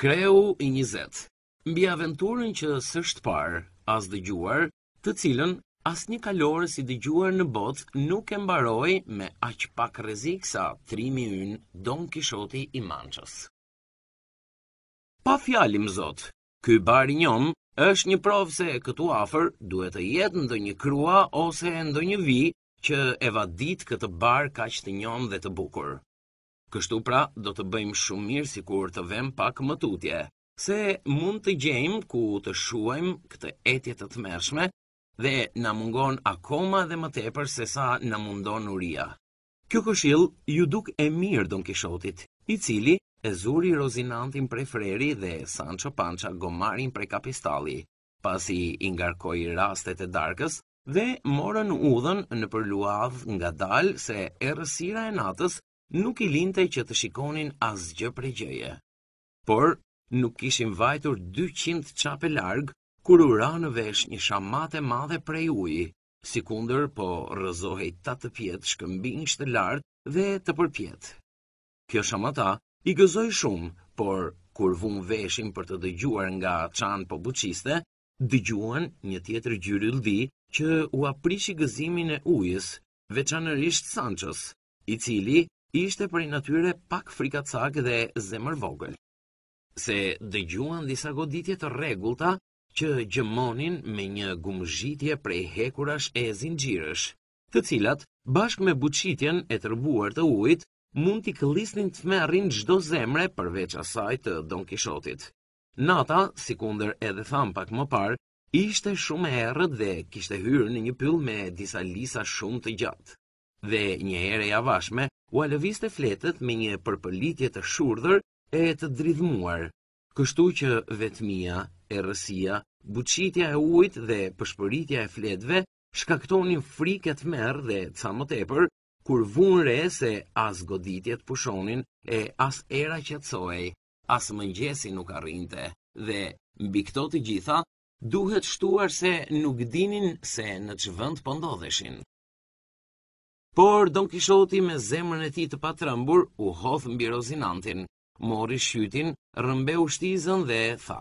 Kreu i njëzet, mbi aventurën që sështë parë, as dëgjuar, të cilën as një i si dëgjuar në botë nuk e mbaroj me aq pak rezik sa trimi yn Don Kishoti i Manqës. Pa fjalim, Zot, ky i njom është një provë se këtu afer duhet të jetë ndë një krua ose ndë një vi që evadit këtë bar ka që të njom dhe të bukurë. Kështu pra, do të bëjmë shumë mirë si kur të vem pak më tutje, se mund të gjejmë ku të shuajmë këtë etje të të mershme dhe na mungon akoma dhe më tepër se sa na mundon uria. Kjo këshill ju duk e mirë Don Kishotit, i cili e zuri Rozinantin prej freri dhe Sancho Pancha gomarin prej kapistalli, pasi i ngarkoi rastet e darkës dhe morën udhën në përluadh nga dalë se errësira e natës nuk i linte që të shikonin asgjë prej gjëje. Por nuk kishin vajtur 200 çapë larg kur u ra në vesh një shamat e madhe prej uji, si kunder po rëzohej ta të pjetë shkëmbin lartë dhe të përpjetë. Kjo shamata i gëzoj shumë, por kur vun veshin për të dëgjuar nga çan po buqiste, dëgjuan një tjetër gjyri lëdi që u aprishi gëzimin e ujës, veçanërisht Sanchos, i cili ishte për i natyre pak frikacak dhe zemër vogël, se dëgjuan disa goditje të regullta që gjëmonin me një gumëzhitje prej hekurash e zingjirësh, të cilat, bashk me buqitjen e tërbuar të ujt, mund t'i këllisnin të merrin gjdo zemre përveç asaj të Don Kishotit. Nata, si kunder edhe tham pak më parë, ishte shumë e dhe kishte hyrë në një pyll me disa lisa shumë të gjatë. Dhe një ere javashme, u alëviste fletët me një përpëllitje të shurdhër e të dridhmuar, kështu që vetmia, errësia, buqitja e ujt dhe pëshpëritja e fletëve shkaktonin friket merë dhe ca më tepër, kur vunë re se as goditjet pushonin e as era që sojë, as mëngjesi nuk arrinte, dhe mbi këto të gjitha, duhet shtuar se nuk dinin se në që vënd pëndodheshin. Po Por Don Kishoti me zemrën e tij të patrëmbur u hodh mbi Rozinantin, mori shytin, rrëmbeu shtizën dhe tha: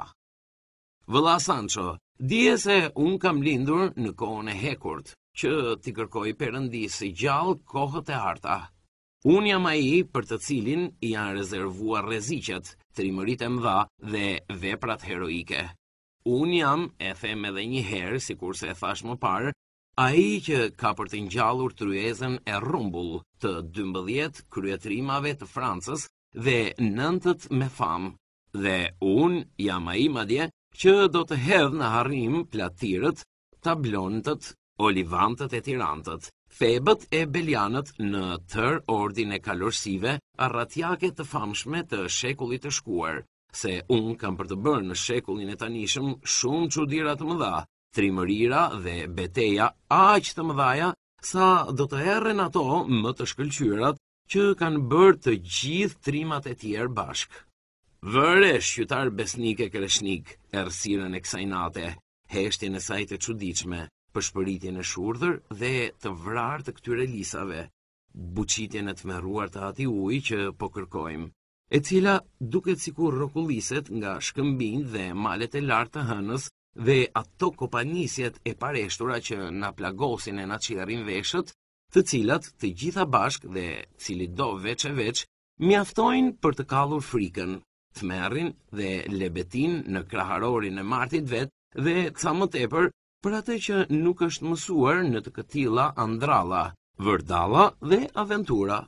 "Vëlla Sancho, dije se un kam lindur në kohën e hekurt, që ti kërkoi perëndisë si gjallë kohët e harta. Un jam ai për të cilin i janë rezervuar rreziqet, trimëritë e mëdha dhe veprat heroike." Un jam e them edhe një herë, sikurse e thash më parë, A i që ka për të njallur të rjezen e rumbull të 12 kryetrimave të Francës dhe nëntët me famë, dhe unë jam a i madje që do të hedhë në harim platirët, tablontët, olivantët e tirantët, febët e belianët në tër ordin e kalorësive, arratjake të famshme të shekullit të shkuar, se unë kam për të bërë në shekullin e tanishëm shumë që të më dha, trimërira dhe beteja aq të mëdhaja sa do të errën ato më të shkëlqyrat që kanë bërë të gjithë trimat e tjerë bashk. Vërë e shqytar besnik e kreshnik, ersiren e kësaj nate, heshtjen e sajt e qudichme, përshpëritjen e shurdhër dhe të vrarë të këtyre lisave, buqitjen e të meruar të ati uj që po kërkojmë, e cila duket si kur rokulliset nga shkëmbin dhe malet e lartë të hënës dhe ato kopanisjet e pareshtura që na plagosin e na qirrin veshët, të cilat të gjitha bashk dhe cili do veç e veç, mjaftojnë për të kalur frikën, të merrin dhe lebetin në kraharorin e martit vet dhe sa më tepër për atë që nuk është mësuar në të këtila andralla, vërdalla dhe aventura.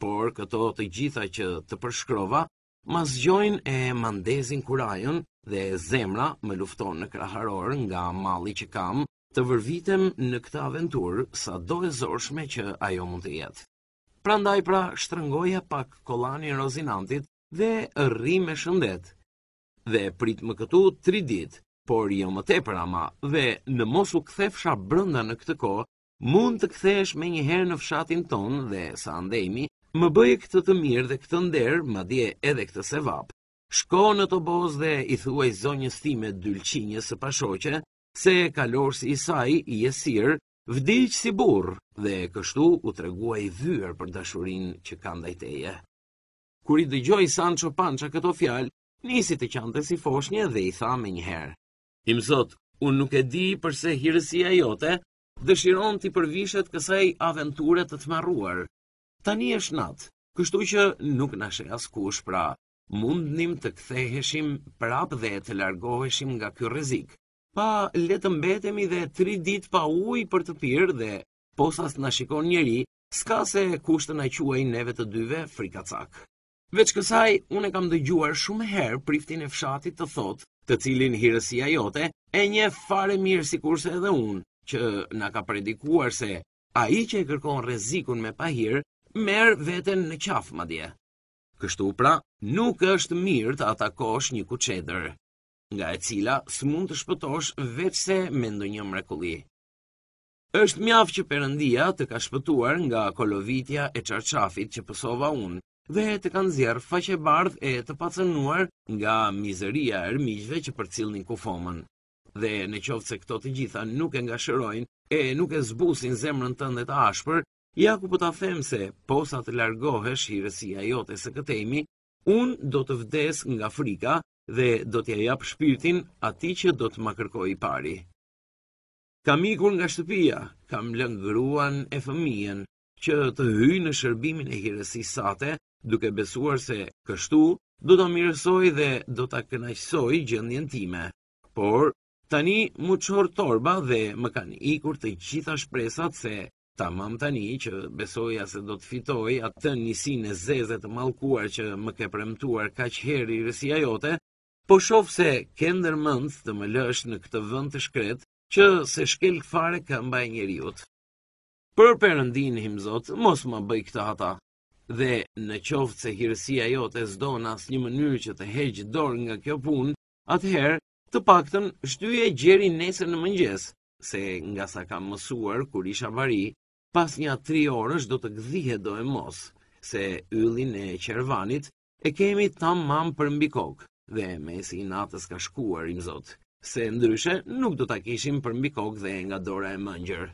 Por këto të gjitha që të përshkrova, ma zgjojnë e mandezin kurajën dhe zemra më lufton në kraharor nga mali që kam të vërvitem në këtë aventur sa do e zorshme që ajo mund të jetë. Pra ndaj pra shtrëngoja pak kolani e rozinantit dhe rri me shëndet. Dhe prit më këtu tri dit, por jo më te për ama, dhe në mos u kthefsha brënda në këtë ko, mund të kthesh me njëherë në fshatin ton dhe sa ndemi, më bëjë këtë të mirë dhe këtë nder, ma dje edhe këtë sevap, Shko në të bozë dhe i thuaj zonjës me dylqinje së pashoqe, se kalorës i saj i esirë, vdilqë si burë dhe kështu u tregua i vyër për dashurin që kanë dajteje. i dëgjoj Sancho që këto fjalë, nisi të qante si foshnje dhe i tha me njëherë. Im zot, unë nuk e di përse hirësia jote dëshiron t'i përvishet kësaj aventure të të marruar. Tani është natë, kështu që nuk nashe as kush pra mundnim të ktheheshim prapë dhe të largoheshim nga ky rrezik. Pa le të mbetemi dhe 3 ditë pa ujë për të pirë dhe posas na shikon njëri, s'ka se kush të na neve të dyve frikacak. Veç kësaj, unë kam dëgjuar shumë herë priftin e fshatit të thotë, të cilin hirësia jote e një fare mirë si kurse edhe unë, që na ka predikuar se a i që e kërkon rezikun me pahir, merë veten në qafë madje. Kështu pra, nuk është mirë të atakosh një kuqedër, nga e cila së mund të shpëtosh vetëse me ndonjë një mrekulli. Êshtë mjafë që përëndia të ka shpëtuar nga kolovitja e qarqafit që pësova unë, dhe të kanë zjerë faqe bardh e të pacenuar nga mizeria e rëmijhve që për cilë një kufomen. Dhe në qoftë se këto të gjitha nuk e nga shërojnë e nuk e zbusin zemrën të ashpër, Ja ku po ta them se posa të largohesh hirësia jote së këtemi, un do të vdes nga frika dhe do t'ja jap shpirtin atij që do të më kërkojë i pari. Kam ikur nga shtëpia, kam lënë gruan e fëmijën që të hyj në shërbimin e hiresi sate, duke besuar se kështu do ta mirësoj dhe do ta kënaqësoj gjendjen time. Por tani më çor torba dhe më kanë ikur të gjitha shpresat se tamam tani që besoja se do të fitoj atë nisin e zezë të mallkuar që më ke premtuar kaq herë rësia jote, po shoh se ke ndërmend të më lësh në këtë vend të shkret që se shkel fare ka mbaj njeriut. Për perëndin him Zot, mos më bëj këtë ata. Dhe në qoftë se hirësia jote zdo në asë një mënyrë që të heqë dorë nga kjo punë, atëherë të paktën shtyje gjeri nesër në mëngjes, se nga sa kam mësuar kur isha bari, pas një tri orësh do të gdhije do e mos, se yllin e qervanit e kemi tam mam për mbi kokë, dhe mesi i natës ka shkuar i zot, se ndryshe nuk do ta kishim për mbi kokë dhe nga dora e mëngjër.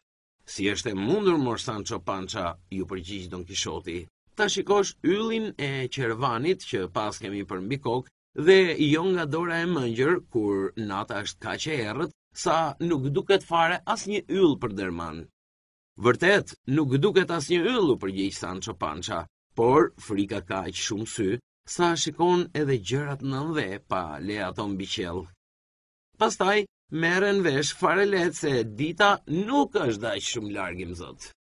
Si është e mundur mor Sancho Pancha, ju përgjigj Don Kishoti. Ta shikosh yllin e qervanit që pas kemi për mbi kokë dhe jo nga dora e mëngjër kur nata është kaq e errët sa nuk duket fare as një yll për dërman. Vërtet, nuk duket as një yllu për gjejt Sancho Pancha, por frika ka e që shumë sy, sa shikon edhe gjërat në pa le ato mbi bichel. Pastaj, mere vesh fare let se dita nuk është da e shumë largim më zëtë.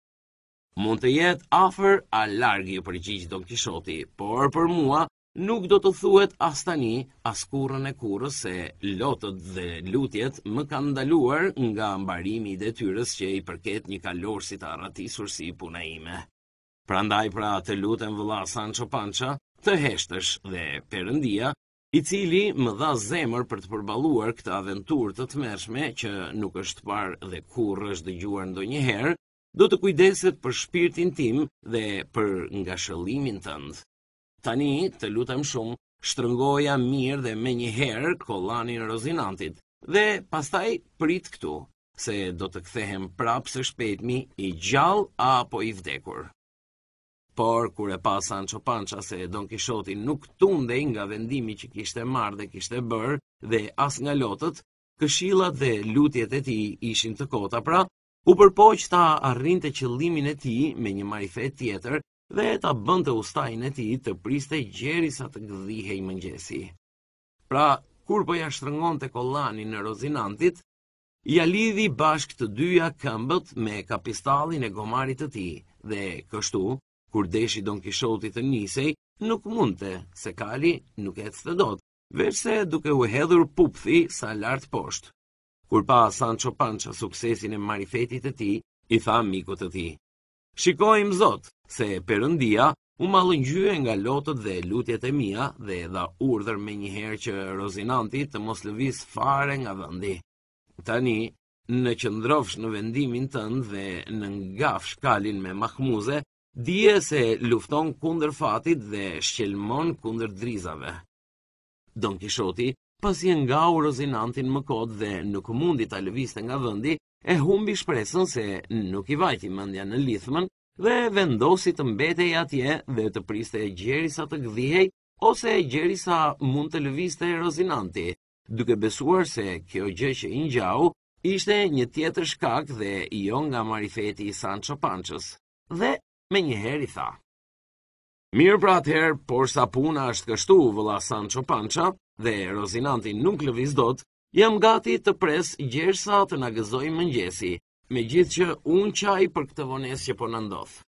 Mund të jetë afer a largi për gjithë do kishoti, por për mua, nuk do të thuhet as tani, as kurrën e kurrës se lotët dhe lutjet më kanë ndaluar nga mbarimi i detyrës që i përket një kalorësit të arratisur si puna ime. Prandaj pra të lutem vëlla Sancho Pancha, të heshtësh dhe Perëndia, i cili më dha zemër për të përballuar këtë aventurë të tmerrshme që nuk është parë dhe kurrë është dëgjuar ndonjëherë, do të kujdeset për shpirtin tim dhe për ngashëllimin tëndë. Tani, të lutem shumë, shtrëngoja mirë dhe me njëherë kolanin rozinantit, dhe pastaj prit këtu, se do të kthehem prapë së shpetmi i gjallë apo i vdekur. Por, kur e pa Sancho Pancha se Don Kishoti nuk tunde nga vendimi që kishte marrë dhe kishte bërë dhe as nga lotët, këshillat dhe lutjet e ti ishin të kota pra, u që ta arrinte qëllimin e ti me një marifet tjetër dhe ta bënte ustajin e tij të priste gjerisa të gdhihej mëngjesi. Pra, kur po ja shtrëngonte kollanin në Rozinantit, ja lidhi bashk të dyja këmbët me kapistallin e gomarit të tij dhe kështu, kur deshi Don Kishoti të nisej, nuk mundte se kali nuk e të dot, vërse duke u hedhur pupthi sa lartë poshtë. Kur pa Sancho Pancha suksesin e marifetit të ti, i tha mikut të ti. Shikojmë zotë, se Perëndia u mallëngjye nga lotët dhe lutjet e mia dhe dha urdhër me një herë që Rozinanti të mos lëviz fare nga vendi. Tani, në qëndrovsh në vendimin tënd dhe në ngafsh kalin me Mahmuze, dije se lufton kundër fatit dhe shqelmon kundër drizave. Don Kishoti, pasi i nga u Rozinantin më kod dhe nuk mundi ta lëviste nga vendi, e humbi shpresën se nuk i vajti mendja në lithmën dhe vendosi të mbetej atje dhe të priste e gjeri sa të gdhihej, ose e gjeri sa mund të lëviste e rozinanti, duke besuar se kjo gjë që i njau ishte një tjetër shkak dhe jo nga marifeti i Sancho Panchës, dhe me një heri tha. Mirë pra atëherë, por sa puna është kështu, vëlla Sancho Pancha, dhe Rozinanti nuk lëvizdot, dot, jam gati të pres gjersa të nga mëngjesi, me gjithë që unë qaj për këtë vones që po nëndodhë.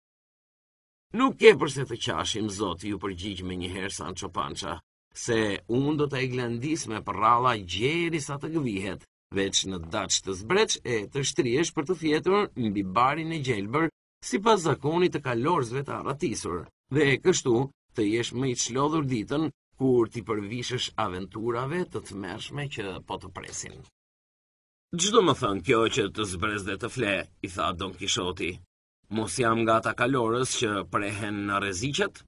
Nuk ke përse të qashim, zot, ju përgjigj me njëherë, Sancho qopanqa, se unë do të e glendis me përrala gjeri sa të gëvihet, veç në daqë të zbreq e të shtriesh për të fjetur në bibarin e gjelbër, si pas zakonit të kalorzve të arratisur, dhe e kështu të jesh më i qlodhur ditën, kur ti përvishësh aventurave të të mershme që po të presin. Gjdo më thënë kjo që të zbrez dhe të fle, i tha Don Kishoti. Mos jam nga ta kalorës që prehen në rezicet?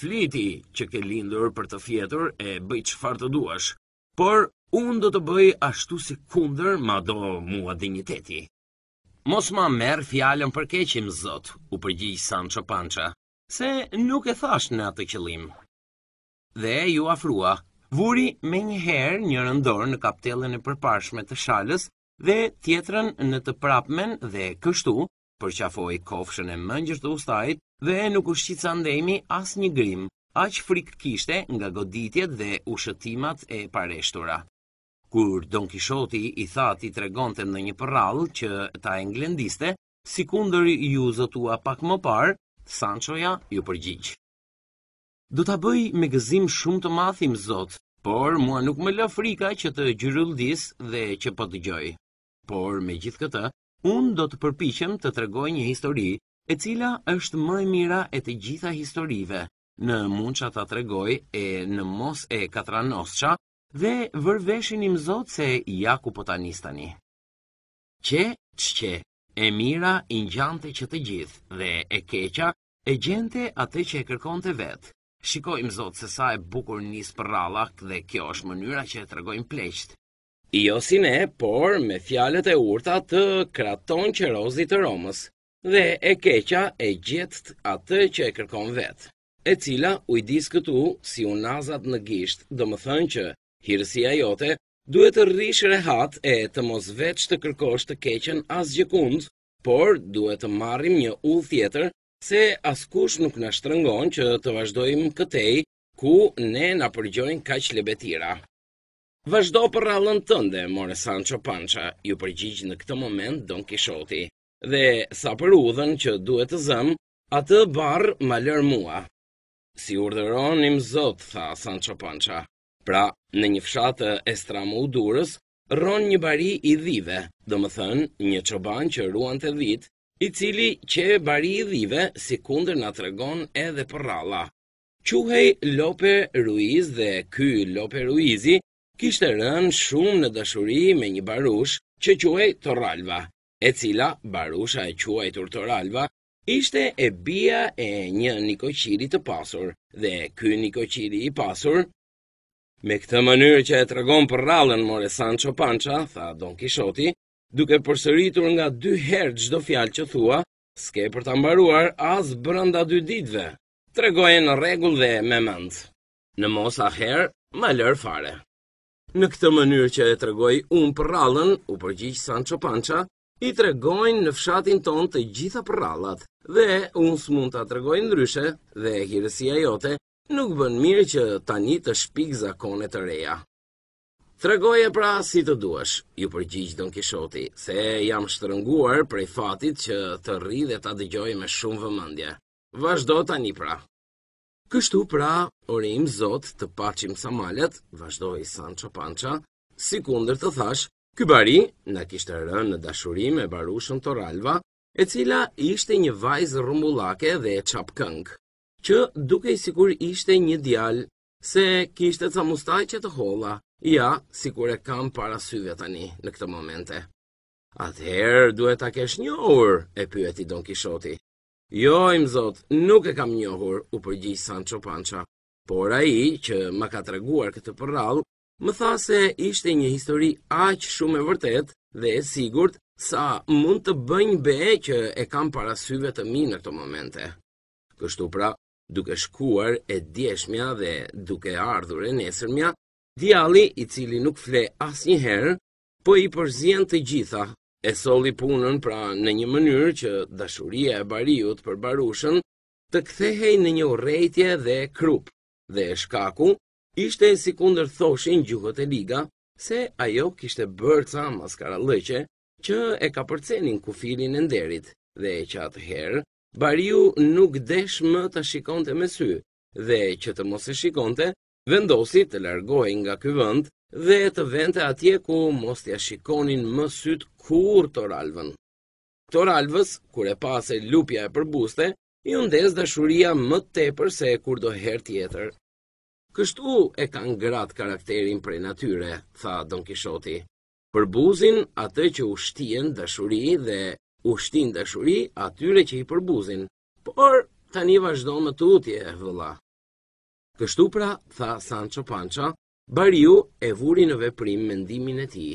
Fliti që ke lindur për të fjetur e bëj që farë të duash, por unë do të bëj ashtu si kunder ma do mua digniteti. Mos ma merë fjallën për keqim, zot, u përgjish Sancho Pancha, se nuk e thash në atë qëlim. Dhe ju afrua, Vuri me një herë një rëndorë në kaptelën e përparshme të shalës dhe tjetërën në të prapmen dhe kështu, përqafoj kofshën e mëngjër të ustajt dhe nuk u qitë ndemi as një grim, aq frikë kishte nga goditjet dhe ushëtimat e pareshtura. Kur Don Kishoti i tha ti tregonte në një përralë që ta englendiste, si kundër ju zotua pak më parë, Sanchoja ju përgjigjë. Do ta bëj me gëzim shumë të madh im Zot, por mua nuk më lë frika që të gjyrëlldis dhe që po dëgjoj. Por me gjithë këtë, unë do të përpiqem të tregoj një histori e cila është më e mira e të gjitha historive. Në mund që ta tregoj e në mos e nosqa dhe vërveshin im zot se ja ku po ta nistani. Që, që, e mira i njante që të gjithë dhe e keqa e gjente atë që e kërkon të vetë. Shikojmë zot se sa e bukur nis përralla dhe kjo është mënyra që e tregojmë pleqt. Jo si ne, por me fjalet e urta të kraton qerozit të Romës dhe e keqa e gjetët atë që e kërkon vetë, e cila u i disë këtu si unazat në gisht, dhe më thënë që hirësia jote duhet të rrishë rehat e të mos veç të kërkosh të keqen as gjekund, por duhet të marrim një ullë tjetër se askush nuk në shtrëngon që të vazhdojmë këtej, ku ne në përgjojnë kaq lebetira. Vazhdo për rallën tënde, more Sancho Pancha, ju përgjigj në këtë moment Don Kishoti, dhe sa për udhën që duhet të zëm, atë barë ma lër mua. Si urderonim zot, tha Sancho Pancha. Pra, në një fshatë e stramu durës, ron një bari i dhive, dhe më thënë një qoban që ruan të dhitë, i cili që e bari i dhive si kunder nga tregon edhe për Quhej Lope Ruiz dhe ky Lope Ruizi kishtë rënë shumë në dashuri me një barush që quhej Toralva, e cila barusha e quhej Toralva ishte e bia e një nikoqiri të pasur dhe ky nikoqiri i pasur Me këtë mënyrë që e tregon për rallën more Sancho Pancha, tha Don Kishoti, duke përsëritur nga dy herë çdo fjalë që thua, s'ke për ta mbaruar as brenda dy ditëve. Tregoje në rregull dhe me mend. Në mos a herë, më lër fare. Në këtë mënyrë që e tregoj un rallën, u përgjigj Sancho Panca, i tregojnë në fshatin ton të gjitha përrallat dhe unë s'mund të tregoj ndryshe dhe hirësia jote nuk bën mirë që tani të shpik zakonet të reja. Tregoje pra si të duash, ju përgjigjë Don Kishoti, se jam shtërënguar prej fatit që të rri dhe të adëgjoj me shumë vëmëndje. Vashdo tani pra. Kështu pra, orim zot të pachim sa malet, vazhdoj Sancho Pancha, si kunder të thash, ky bari në kishtë rënë në dashurim e barushën Toralva, e cila ishte një vajzë rumbullake dhe e qapkëng, që duke i sikur ishte një djal, se kishte ca mustaj që të holla, Ja, si kur e kam para syve tani në këtë momente. Atëherë duhet ta kesh njohur, e pyeti Don Kishoti. Jo, im zot, nuk e kam njohur, u përgjigj Sancho Panza. Por ai që më ka treguar këtë përradh, më tha se ishte një histori aq shumë e vërtetë dhe e sigurt sa mund të bëjnë be që e kam para syve të mi në këtë momente. Kështu pra, duke shkuar e djeshmja dhe duke ardhur e nesërmja, Djali i cili nuk fle as një herë, po i përzien të gjitha, e soli punën pra në një mënyrë që dashuria e bariut për barushën të kthehej në një urrejtje dhe krup, dhe e shkaku ishte e si kunder thoshin gjuhët e liga, se ajo kishte bërë ca maskara lëqe që e ka përcenin kufilin e nderit, dhe e që atëherë bariu nuk desh më të shikonte me sy, dhe që të mos e shikonte, vendosi të largohi nga ky vend dhe të vente atje ku mos t'ja shikonin më syt kur të ralvën. Të ralvës, kur e pase lupja e përbuste, i undes dashuria më tepër se kur do herë tjetër. Kështu e kanë gratë karakterin prej natyre, tha Don Kishoti. Për buzin, atë që ushtien dashuri dhe ushtin dashuri atyre që i përbuzin, por tani vazhdo më tutje, vëlla. Kështu pra, tha Sancho Pancho, bariu e vuri në veprim mendimin e ti.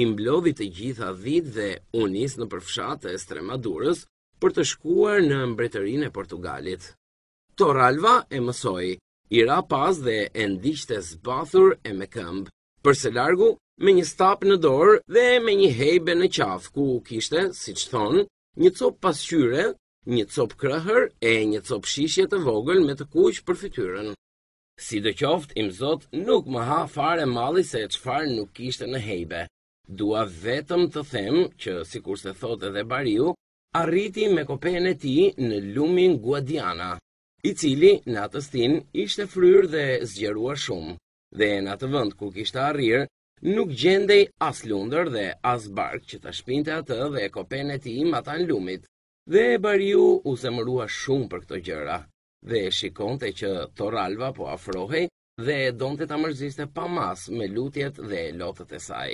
I mblodhi të gjitha dhit dhe unis në përfshatë e durës për të shkuar në mbretërin e Portugalit. Toralva e mësoj, i ra pas dhe e ndishte zbathur e me këmbë, përse largu me një stap në dorë dhe me një hejbe në qafë ku u kishte, si që thonë, një copë pasqyre, një copë krëhër e një copë shishje të vogël me të kuqë për fytyrën. Si do qoftë, im zot nuk më ha fare mali se farë nuk ishte në hejbe. Dua vetëm të them që, si kur se thot edhe bariu, arriti me kopejën e ti në lumin Guadiana, i cili në atë stin ishte fryrë dhe zgjerua shumë, dhe në atë vënd ku kishte arrirë, nuk gjendej as lundër dhe as barkë që të shpinte atë dhe kopejën e ti ma ta në lumit, dhe bariu u zemërua shumë për këto gjëra dhe e shikonte që Toralva po afrohej dhe e donte ta mërziste pa mas me lutjet dhe lotët e saj.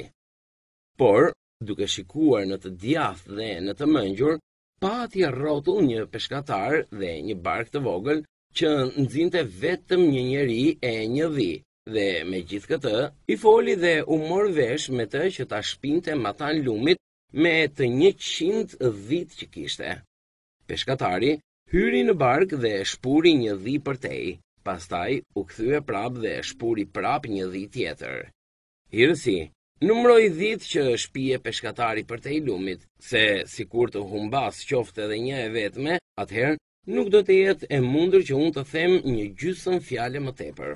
Por, duke shikuar në të djath dhe në të mëngjur, pa ati rrotu një peshkatar dhe një bark të vogël që nëzinte vetëm një njeri e një dhi dhe me gjithë këtë i foli dhe u mor vesh me të që ta shpinte matan lumit me të një qindë dhitë që kishte. Peshkatari, hyri në bark dhe e shpuri një dhi për tej, pastaj u këthyë prap dhe e shpuri prap një dhi tjetër. Hirësi, numroj dhit që shpije peshkatari për tej lumit, se si kur të humbas qofte dhe një e vetme, atëherë nuk do të jetë e mundur që unë të them një gjysën fjale më tepër.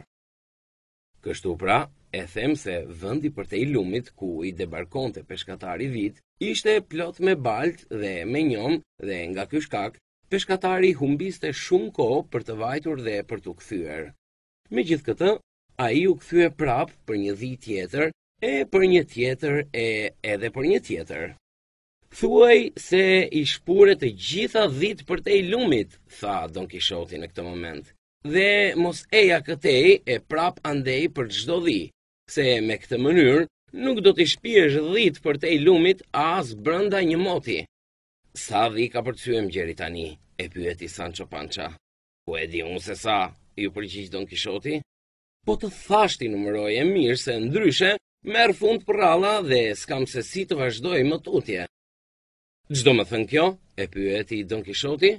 Kështu pra, e them se vëndi për te i lumit ku i debarkonte peshkatari vit, ishte plot me balt dhe me njom dhe nga kjo shkak peshkatari humbiste shumë ko për të vajtur dhe për të këthyër. Me gjithë këtë, a i u këthyë prapë për një dhi tjetër, e për një tjetër, e edhe për një tjetër. Thuaj se i shpure të gjitha dhit për te i lumit, tha Don Kishoti në këtë moment, dhe mos eja këtej e prapë andej për gjdo dhi, se me këtë mënyrë nuk do të shpijesh dhit për te i lumit as brënda një moti. Sa dhi ka përcyem gjeri tani, e pyeti Sancho Pancha. Po e di unë se sa, ju përgjith don kishoti? Po të thashti numëroj e mirë se ndryshe, merë fund për alla dhe s'kam se si të vazhdoj më tutje. Gjdo më thënë kjo, e pyeti don kishoti?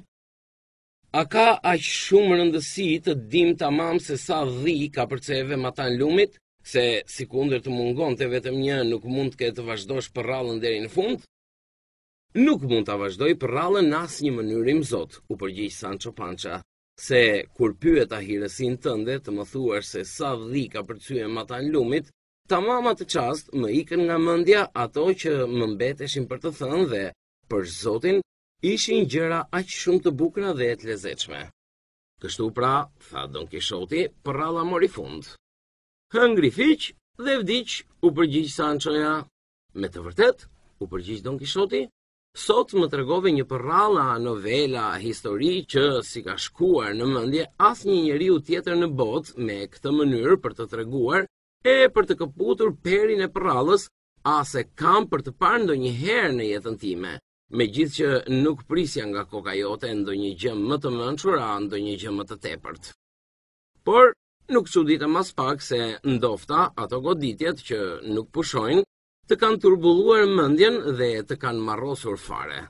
A ka aq shumë rëndësi të dim të mamë se sa dhi ka përceve matan lumit, se si kunder të mungon të vetëm një nuk mund të ke të vazhdosh për rallën deri në fund? Nuk mund të vazhdoj për rallë në asë një mënyrim zotë, u përgjigj Sancho Pancha, se kur pyet a hiresin tënde të më thuar se sa dhi ka përcu mata matan lumit, ta mamat të qast më ikën nga mëndja ato që më mbeteshin për të thënë dhe, për zotin, ishin gjëra aqë shumë të bukura dhe të lezeqme. Kështu pra, tha Don Kishoti, për mori fund. Hëngri fiqë dhe vdiqë u përgjigj Sanchoja. Me të vërtet, u përgjigj Don Kishoti, Sot më të regove një përralla novela, histori që si ka shkuar në mëndje as një njeri u tjetër në bot me këtë mënyrë për të treguar e për të këputur perin e përrallës as e kam për të parë ndo një herë në jetën time. Me gjithë që nuk prisja nga koka jote ndo një gjë më të mënqur a ndo një gjë më të tepërt. Por, nuk që ditë mas pak se ndofta ato goditjet që nuk pushojnë të kanë turbulluar mëndjen dhe të kanë marrosur fare.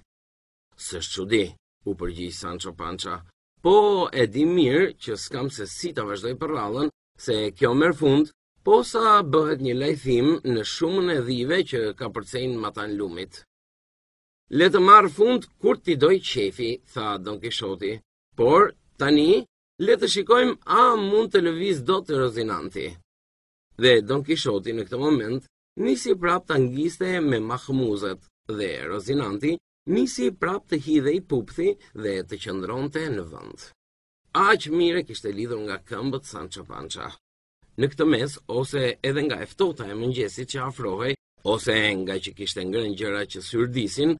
Së shqudi, u përgjith Sancho Pancha, po e di mirë që s'kam se si të vazhdoj për rallën, se kjo merë fund, po sa bëhet një lajthim në shumën e dhive që ka përcejnë matan lumit. Le të marrë fund kur t'i doj qefi, tha Don Kishoti, por tani le të shikojmë a mund të lëviz do të rozinanti. Dhe Don Kishoti në këtë moment nisi prap të ngiste me mahmuzet dhe rozinanti, nisi prap të hidej pupthi dhe të qëndron të në vënd. A që mire kishtë e nga këmbët sanë që panqa. Në këtë mes, ose edhe nga eftota e mëngjesit që afrohe, ose nga që kishtë ngrën gjëra që syrdisin,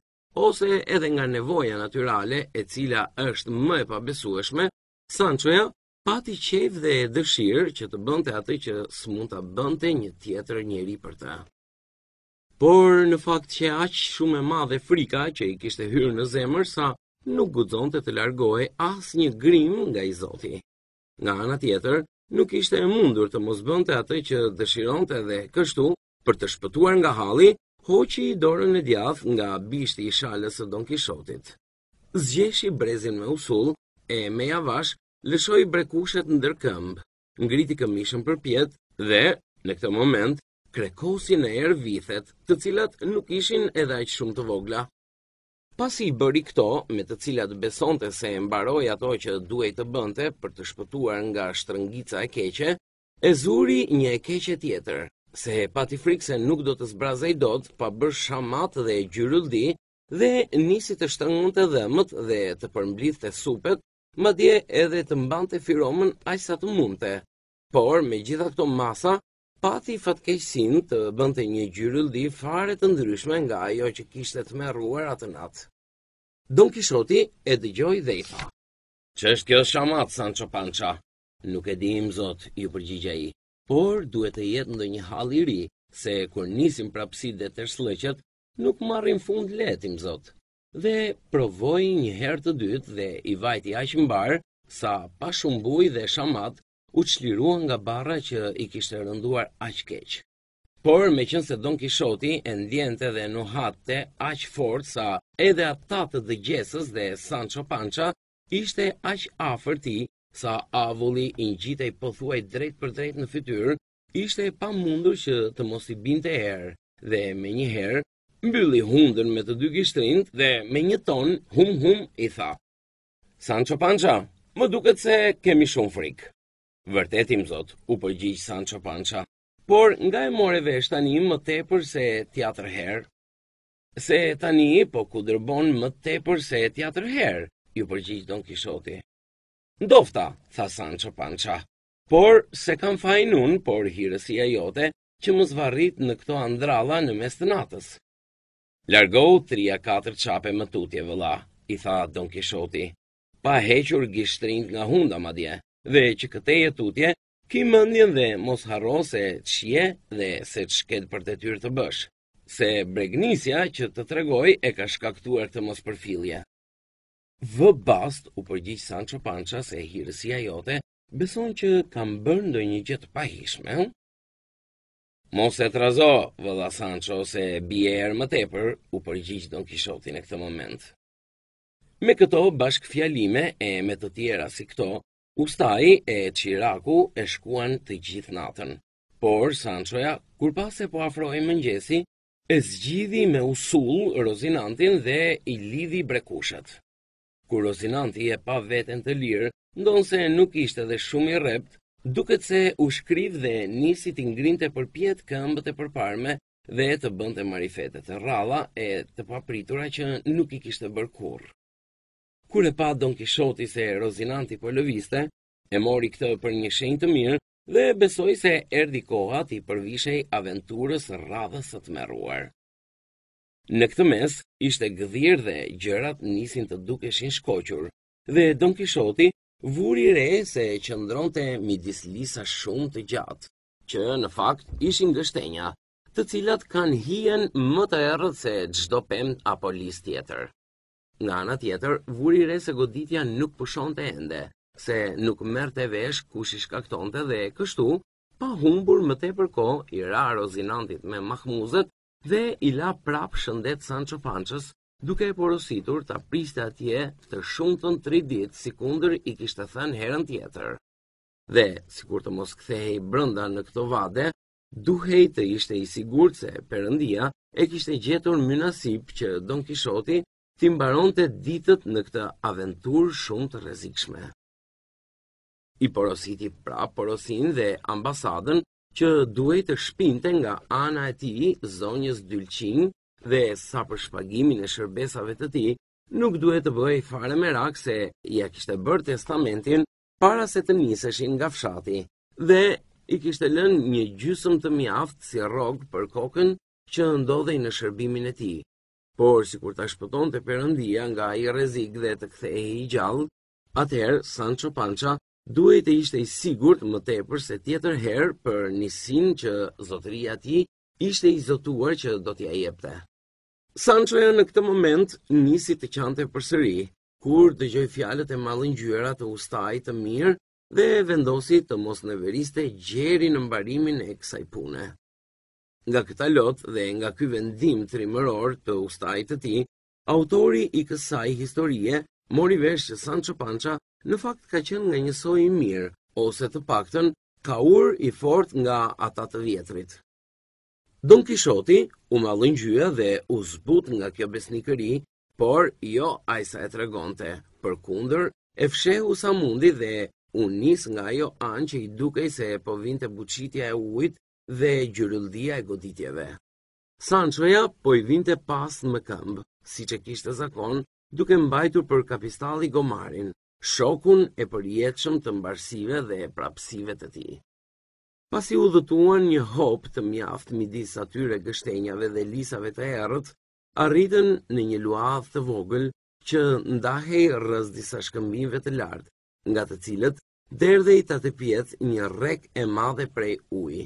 ose edhe nga nevoja naturale e cila është më e pabesueshme, sanë qëja, pati qejf dhe dëshirë që të bënte atë që s'mund ta bënte një tjetër njeri për ta. Por në fakt që aq shumë e madhe frika që i kishte hyrë në zemër sa nuk guxonte të largohej as një grim nga i Zoti. Nga ana tjetër, nuk ishte e mundur të mos bënte atë që dëshironte dhe kështu, për të shpëtuar nga halli, hoqi dorën e djath nga bishti i shalës së Don Kishotit. Zgjeshi brezin me usull e me javash lëshoi brekushet ndër këmbë, ngriti këmishën për pjetë dhe në këtë moment krekosi në erë vithet, të cilat nuk ishin edhe aq shumë të vogla. Pasi i bëri këto, me të cilat besonte se e mbaroi ato që duhej të bënte për të shpëtuar nga shtrëngica e keqe, e zuri një e keqe tjetër, se e pati frikë se nuk do të zbrazej dot pa bërë shamat dhe gjyrëldi dhe nisi të shtrëngonte dhëmët dhe të përmblidhte supet ma dje edhe të mbante firomen ajsa të munte. Por, me gjitha këto masa, pati fatkejsin të bënte një gjyrulli fare të ndryshme nga ajo që kishte të meruar atë natë. Don Kishoti e dëgjoj dhe i tha. Që është kjo shamat, Sancho Pancha? Nuk e dihim, zot, ju përgjigja i. Por, duhet e jetë ndë një haliri, se kur nisim prapsi dhe të shlëqet, nuk marrim fund letim, zot dhe provoi një herë të dytë dhe i vajti aq mbar sa pa shumbuj dhe shamat u çlirua nga barra që i kishte rënduar aq keq. Por me qënë se Don Kishoti e ndjente dhe nuhatte aq fort sa edhe ata të dëgjesës dhe Sancho Pancha ishte aq afer ti sa avulli i njitej pëthuaj drejt për drejt në fytyr, ishte pa mundur që të mos i binte erë dhe me një herë mbylli hundën me të dy gishtrinë dhe me një ton hum hum i tha. Sancho Panza, më duket se kemi shumë frikë. Vërtetim zot, u përgjigj Sancho Panza. Por nga e morë vesh tani më tepër se tjetër herë, se tani po ku dërbon më tepër se tjetër herë, ju përgjigj Don Kishoti. Ndofta, tha Sancho Panza. Por se kam fajin un, por hirësia jote që mos varrit në këto andralla në mes të natës. Largohu tria katër qape më tutje, vëla, i tha Don Kishoti, pa hequr gishtrin nga hunda madje, dhe që këte e tutje, ki mëndjen dhe mos harro se qje dhe se që ketë për të tyrë të bësh, se bregnisja që të tregoj e ka shkaktuar të mos përfilje. Vë bast u përgjith Sancho Pancha se hirësia jote beson që kam bërndoj një gjithë pahishme, Mos e trazo, vëlla Sancho, se bie erë më tepër, u përgjigj Don Kishoti në këtë moment. Me këto bashkë fjalime e me të tjera si këto, ustaj e Qiraku e shkuan të gjithë natën. Por Sanchoja, kur pas e po afroi mëngjesi, e zgjidhi me usull Rozinantin dhe i lidhi brekushat. Kur Rozinanti e pa veten të lirë, ndonë se nuk ishte dhe shumë i rept, duket se u shkriv dhe nisi të ngrinte për pjet këmbët e përparme dhe të bënd e marifetet e rala e të papritura që nuk i kishtë të Kur Kure pa Don Kishoti se Rozinanti për po lëviste, e mori këtë për një shenjë të mirë dhe besoj se erdi koha të i përvishej aventurës radhës të të meruar. Në këtë mes, ishte gëdhirë dhe gjërat nisin të dukeshin shkoqur, dhe Don Kishoti vuri re se e qëndronte midis lisa shumë të gjatë, që në fakt ishin gështenja, të cilat kanë hien më të erët se gjdo pemt apo lis tjetër. Nga ana tjetër, vuri re se goditja nuk të ende, se nuk të vesh kush i shkaktonte dhe kështu, pa humbur më tepër përko i ra rozinantit me mahmuzet dhe i la prap shëndet Sancho Panches duke e porositur ta priste atje të shumëtën 3 ditë si kunder i kishtë thën herën tjetër. Dhe, si kur të mos kthehej brënda në këto vade, duhej të ishte i sigur se përëndia e kishte gjetur mynasip që Don Kishoti ti mbaron të ditët në këtë aventur shumë të rezikshme. I porositi pra porosin dhe ambasadën që duhej të shpinte nga ana e ti zonjës dylqinë dhe sa për shpagimin e shërbesave të ti, nuk duhet të bëj fare me rak se ja kishte bërë testamentin para se të niseshin nga fshati dhe i kishte lënë një gjysëm të mjaft si rogë për kokën që ndodhej në shërbimin e ti. Por, si kur ta shpëton të përëndia nga i rezik dhe të kthehe i gjallë, atëherë Sancho Pancha duhet të ishte i sigurt më tepër se tjetër herë për nisin që zotëria ti ishte i zotuar që do t'ja jepte. Sancho në këtë moment nisi të qante përsëri, kur të gjoj fjalet e malin gjyra të ustaj të mirë dhe vendosi të mos në veriste gjeri në mbarimin e kësaj pune. Nga këta lot dhe nga ky vendim trimëror të ustaj të ti, autori i kësaj historie mori vesh që Sancho Pancha në fakt ka qenë nga njësoj i mirë, ose të paktën ka ur i fort nga ata të vjetrit. Don Kishoti u malën gjyë dhe u zbut nga kjo besnikëri, por jo ajsa e tregonte. Për kunder, e fshehu sa mundi dhe u nis nga jo anë që i dukej se po vinte buqitja e ujt dhe gjyrëldia e goditjeve. Sanchoja po i vinte pas më këmbë, si që kishtë zakon, duke mbajtur për kapistali gomarin, shokun e përjetëshëm të mbarsive dhe prapsive të ti pasi i udhëtuan një hop të mjaft midis atyre gështenjave dhe lisave të erët, arritën në një luadh të vogël që ndahej rëz disa shkëmbive të lartë, nga të cilët derdhej të të pjetë një rek e madhe prej uj.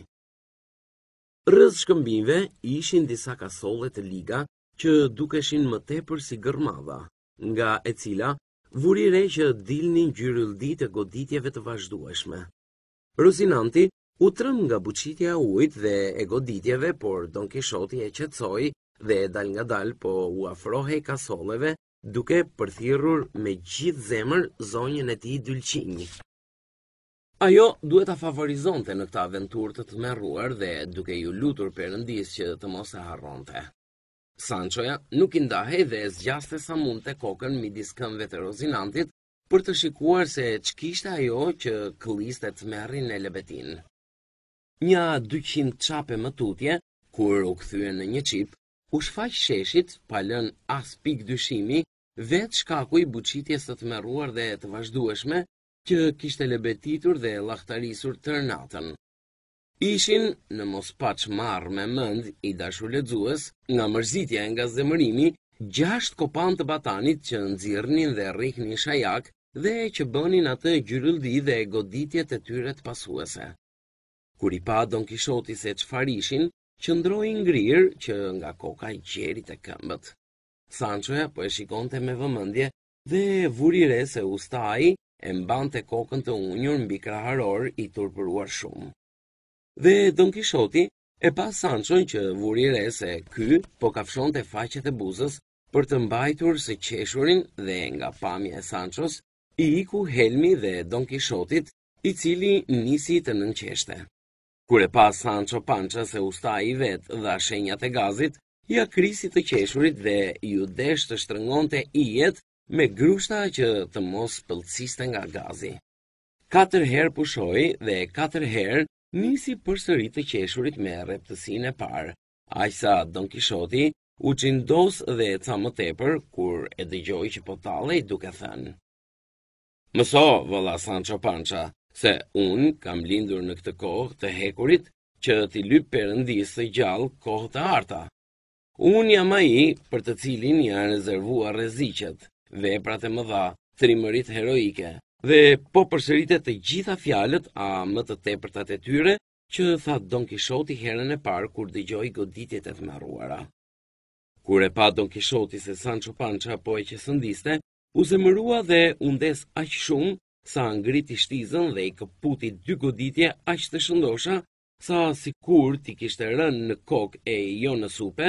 Rëz shkëmbive ishin disa kasole të liga që dukeshin më tepër si gërmada, nga e cila vurire që dilnin gjyrëldi të goditjeve të vazhdueshme. Rusinanti U trëm nga buqitja ujt dhe e goditjeve, por Don Kishoti e qetsoj dhe e dal nga dal, po u afrohe i kasoleve, duke përthirur me gjithë zemër zonjën e ti dylqinjë. Ajo duhet a favorizonte në këta aventur të të merruar dhe duke ju lutur nëndis që të mos e harronte. Sanchoja nuk i ndahej dhe e zgjaste sa mund të kokën midis këmve të rozinantit për të shikuar se që ajo që këlliste të merrin e lebetin një 200 qape më tutje, kur u këthyën në një qip, u shfaq sheshit, palën as pik dyshimi, vetë shkaku i buqitjes të të meruar dhe të vazhdueshme, që kishtë e lebetitur dhe lahtarisur të rënatën. Ishin në mos paq marrë me mënd i dashur ledzues, nga mërzitja e nga zemërimi, gjasht kopan të batanit që nëzirnin dhe rikni shajak, dhe që bënin atë gjyrëldi dhe goditjet e tyret pasuese. Kur i pa Don Kishoti se çfar ishin, qëndroi ngrirë që nga koka i qeri të këmbët. Sanchoja po e shikonte me vëmendje dhe vuri re se ustai e mbante kokën të unjur mbi kraharor i turpëruar shumë. Dhe Don Kishoti e pa Sanchoj që vuri re se ky po kafshonte faqet e buzës për të mbajtur së qeshurin dhe nga pamja e Sanchos i iku Helmi dhe Don Kishotit i cili nisi të nënqeshte. Kure pa Sancho Pancha se usta i vetë dhe shenjat e gazit, ja krisi të qeshurit dhe ju desh të shtrëngonte të i me grushta që të mos pëlciste nga gazi. Katër herë pushoj dhe katër herë nisi përsëri të qeshurit me reptësin e parë. Aqsa Don Kishoti u qindos dhe ca më tepër kur e dëgjoi që po tallej duke thënë. Mëso, vëlla Sancho Pancha, se unë kam lindur në këtë kohë të hekurit që t'i lyp përëndisë të gjallë kohë të arta. Unë jam ai për të cilin janë rezervuar rreziqet, veprat e më dha, trimërit heroike, dhe po përshëritet të gjitha fjalët a më të tepërtat e tyre që tha Don Kishoti herën e parë kur dëgjoi goditjet e thmarruara. Kur e pa Don Kishoti se Sancho Pancha po e që sëndiste, u zemërua dhe u ndes aq shumë sa ngriti shtizën dhe i këputi dy goditje aq të shëndosha, sa si kur ti kishte rënë në kok e jo në supe,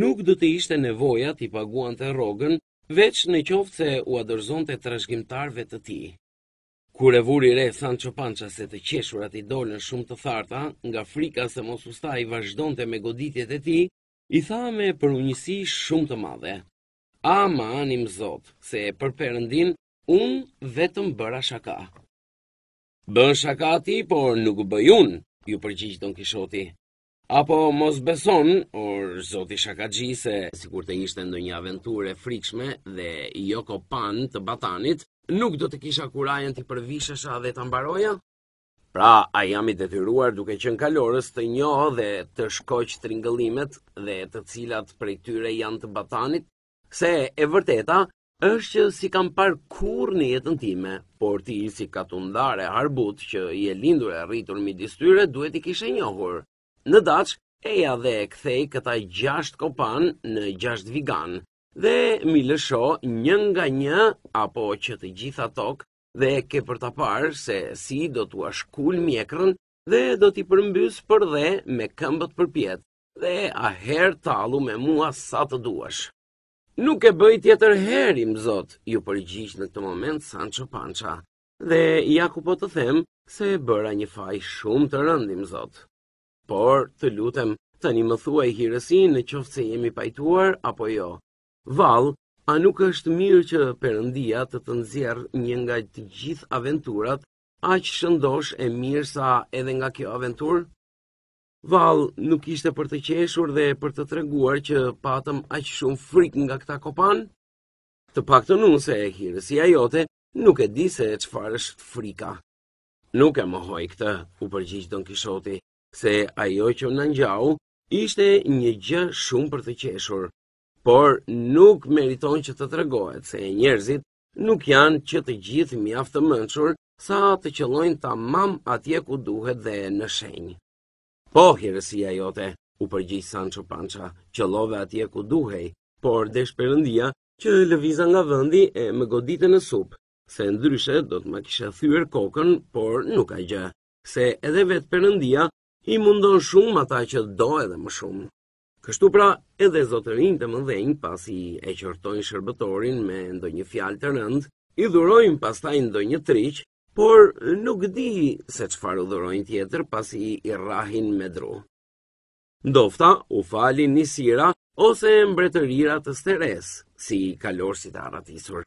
nuk do të ishte nevoja ti paguan të rogën, veç në qoftë se u adërzon të trashgjimtarve të ti. Kur e vuri re Sancho Pancha se të qeshurat i dolën shumë të tharta, nga frika se mos usta i vazhdon të me goditjet e ti, i tha me për unjësi shumë të madhe. A ma anim zot, se për përëndin unë vetëm bëra shaka. Bën shaka ti, por nuk bëj unë, ju përgjigjë Don Kishoti. Apo mos beson, or zoti shakaxhi si sikur të ishte ndonjë aventurë frikshme dhe joko kopan të batanit, nuk do të kisha kurajën të përvishesha dhe të mbaroja? Pra, a jam i detyruar duke në kalorës të njohë dhe të shkoq ringëlimet dhe të cilat prej tyre janë të batanit? Se e vërteta, është që si kam parë kur në jetën time, por ti si katundare harbut që i e lindur e rritur mi distyre duhet i kishe njohur. Në daq, eja dhe e kthej këta gjasht kopan në gjasht vigan, dhe mi lësho njën nga një apo që të gjitha tokë dhe ke për të parë se si do të ashkull mjekrën dhe do t'i përmbys për dhe me këmbët për pjetë dhe a her talu me mua sa të duash. Nuk e bëj tjetër herë, im Zot, ju përgjigj në këtë moment Sancho Panza. Dhe ja ku po të them se e bëra një faj shumë të rëndë, im Zot. Por, të lutem, tani më thuaj hirësinë në qoftë se jemi pajtuar apo jo. Val, a nuk është mirë që Perëndia të të nxjerr një nga të gjithë aventurat, aq shëndosh e mirë sa edhe nga kjo aventurë? Val nuk ishte për të qeshur dhe për të treguar që patëm aqë shumë frik nga këta kopan. Të pak të nusë e hirësi a jote, nuk e di se e qëfar është frika. Nuk e më hoj këta, u përgjithë të në kishoti, se ajo që në nëngjau ishte një gjë shumë për të qeshur, por nuk meriton që të tregojt se njerëzit nuk janë që të gjithë mjaftë mëndshur sa të qëllojnë ta mam atje ku duhet dhe në shenjë. Po, heresia jote, u përgjith Sancho Pancha, që love atje ku duhej, por desh përëndia që lëviza nga vëndi e më godite në supë, se ndryshe do të më kisha thyër kokën, por nuk a gjë, se edhe vetë përëndia i mundon shumë ata që do edhe më shumë. Kështu pra, edhe zotërin të më dhenjë pasi e qortojnë shërbëtorin me ndonjë fjalë të rëndë, i dhurojnë pastaj ndonjë triqë por nuk di se qëfar u dhërojnë tjetër pasi i rahin me dru. Ndofta u falin një sira ose mbretërira të steres, si kalorësit aratisur.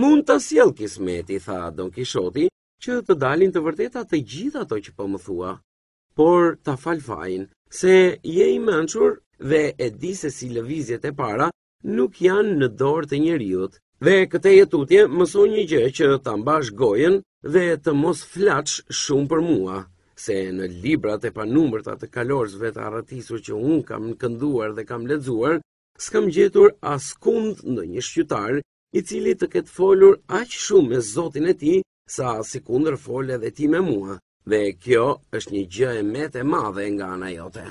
Mund të sjell kismeti, tha Don Kishoti, që të dalin të vërteta të gjitha ato që po më thua, por ta fal fajin, se je i mençur dhe e di se si lëvizjet e para nuk janë në dorë të njerëzit, Dhe këte jetutje mësu një gjë që të mbash gojen dhe të mos flaqë shumë për mua, se në librat e pa të kalorzve të arratisur që unë kam në kënduar dhe kam ledzuar, s'kam gjetur as kund në një shqytar i cili të ketë folur aqë shumë me zotin e ti sa si kunder fole dhe ti me mua, dhe kjo është një gjë e e madhe nga anajote.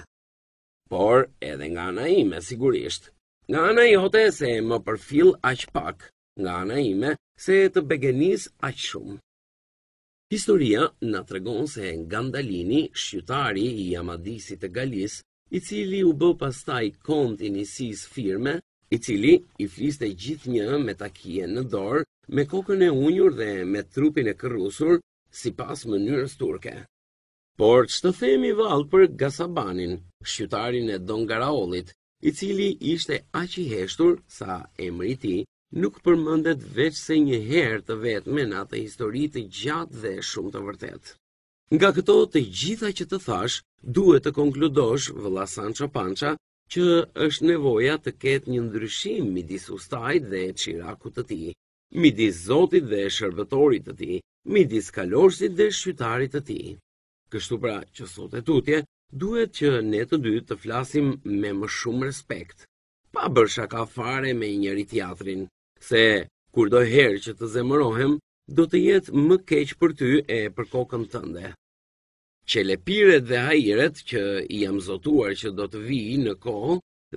Por edhe nga anajime, sigurisht. Nga ana jote se e më përfil aq pak, nga ana ime se e të begenis aq shumë. Historia në tregon se Gandalini, shqytari i Amadisit të Galis, i cili u bë pastaj kont i nisis firme, i cili i fliste gjithë një me takien në dorë, me kokën e unjur dhe me trupin e kërrusur, si pas mënyrës turke. Por që të themi valë për Gasabanin, shqytarin e Don Garaolit, i cili ishte aq i heshtur sa emri i tij nuk përmendet veç se një herë të vetme në atë histori të gjatë dhe shumë të vërtetë. Nga këto të gjitha që të thash, duhet të konkludosh vëlla Sancho Panza që është nevoja të ketë një ndryshim midis ustajt dhe çirakut të tij, midis Zotit dhe shërbëtorit të tij, midis kalorësit dhe shqytarit të tij. Kështu pra, që sot e tutje, duhet që ne të dy të flasim me më shumë respekt, pa bërë shaka fare me njëri tjatrin, se kur do herë që të zemërohem, do të jetë më keq për ty e për kokën tënde. Qelepiret dhe hajiret që i jam zotuar që do të vi në kohë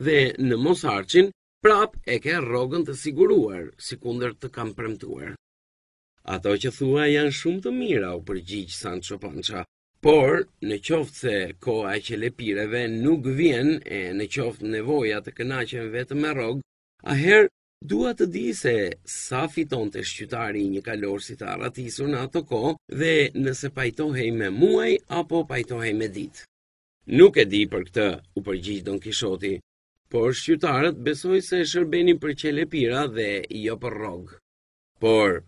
dhe në mos arqin, prap e ke rogën të siguruar, si kunder të kam premtuar. Ato që thua janë shumë të mira u përgjigjë Sancho Pancha, Por, në qoftë se koha e qelepireve nuk vjen e në qoftë nevoja të kënaqen vetë me rogë, aher duat të di se sa fiton të shqytari një kalorë si të aratisur në ato ko dhe nëse pajtohej me muaj apo pajtohej me ditë. Nuk e di për këtë u përgjith Don Kishoti, por shqytarët besoj se shërbeni për qelepira dhe jo për rogë. Por,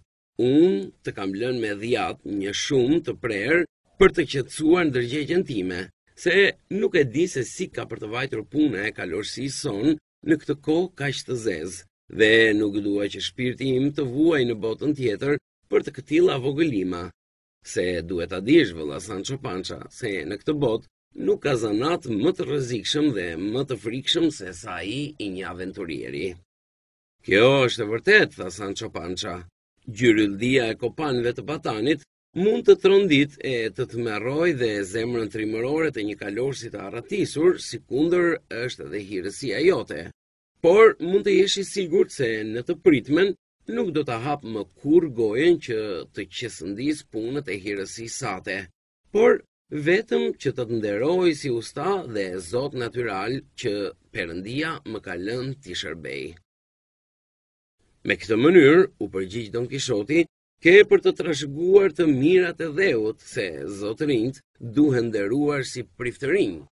unë të kam lënë me dhjatë një shumë të prerë për të qetësuar ndërgjegjen time, se nuk e di se si ka për të vajtur puna e kalorësi son në këtë kohë ka ishtë të zezë, dhe nuk dua që shpirti im të vuaj në botën tjetër për të këtila vogëlima, se duhet dish vëlla Sancho Pancha, se në këtë botë nuk ka zanat më të rëzikshëm dhe më të frikshëm se sa i i një aventurieri. Kjo është e vërtet, tha Sancho Pancha. Gjyryldia e kopanve të batanit mund të trondit e të të mëroj dhe zemrën trimërore të një kalorësi të arratisur, si kunder është dhe hiresia jote. Por, mund të jeshi sigur se në të pritmen, nuk do të hapë më kur gojen që të qesëndis punët e hiresi sate. Por, vetëm që të të nderoj si usta dhe zot natural që përëndia më kalën të shërbej. Me këtë mënyrë, u përgjigjë Don Kishoti, ke për të trashëguar të mirat e dheut, se zotërinjt duhen dëruar si priftërinjt.